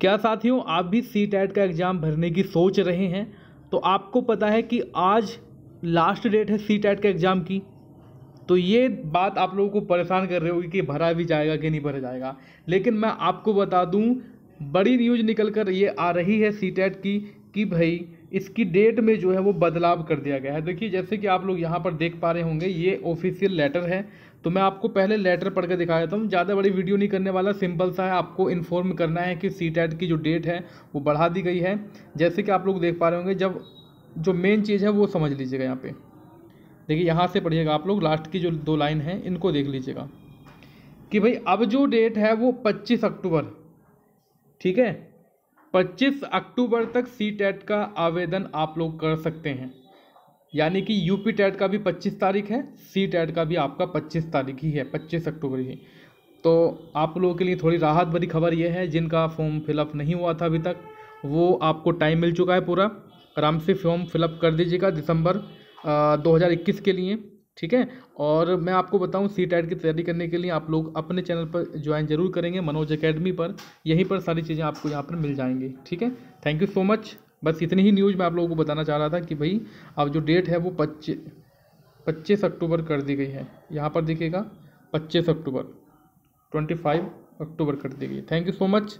क्या साथियों आप भी सी टैट का एग्ज़ाम भरने की सोच रहे हैं तो आपको पता है कि आज लास्ट डेट है सी टैट का एग्ज़ाम की तो ये बात आप लोगों को परेशान कर रही होगी कि भरा भी जाएगा कि नहीं भरा जाएगा लेकिन मैं आपको बता दूं बड़ी न्यूज़ निकल कर ये आ रही है सी टैट की कि भाई इसकी डेट में जो है वो बदलाव कर दिया गया है देखिए जैसे कि आप लोग यहाँ पर देख पा रहे होंगे ये ऑफिशियल लेटर है तो मैं आपको पहले लेटर पढ़ कर दिखा देता हूँ ज़्यादा बड़ी वीडियो नहीं करने वाला सिंपल सा है आपको इन्फॉर्म करना है कि सी की जो डेट है वो बढ़ा दी गई है जैसे कि आप लोग देख पा रहे होंगे जब जो मेन चीज़ है वो समझ लीजिएगा यहाँ पर देखिए यहाँ से पढ़िएगा आप लोग लास्ट की जो दो लाइन है इनको देख लीजिएगा कि भाई अब जो डेट है वो पच्चीस अक्टूबर ठीक है 25 अक्टूबर तक सी टेट का आवेदन आप लोग कर सकते हैं यानी कि यूपी टेट का भी 25 तारीख है सी टेट का भी आपका 25 तारीख ही है 25 अक्टूबर ही तो आप लोगों के लिए थोड़ी राहत भरी खबर यह है जिनका फॉर्म फिलअप नहीं हुआ था अभी तक वो आपको टाइम मिल चुका है पूरा आराम से फॉर्म फिलअप कर दीजिएगा दिसंबर दो के लिए ठीक है और मैं आपको बताऊं सी टैट की तैयारी करने के लिए आप लोग अपने चैनल पर ज्वाइन जरूर करेंगे मनोज एकेडमी पर यहीं पर सारी चीज़ें आपको यहाँ पर मिल जाएंगी ठीक है थैंक यू सो मच बस इतनी ही न्यूज़ मैं आप लोगों को बताना चाह रहा था कि भाई अब जो डेट है वो पच्चीस पच्चीस अक्टूबर कर दी गई है यहाँ पर देखिएगा पच्चीस अक्टूबर ट्वेंटी फाइव अक्टूबर कर दी गई थैंक यू सो मच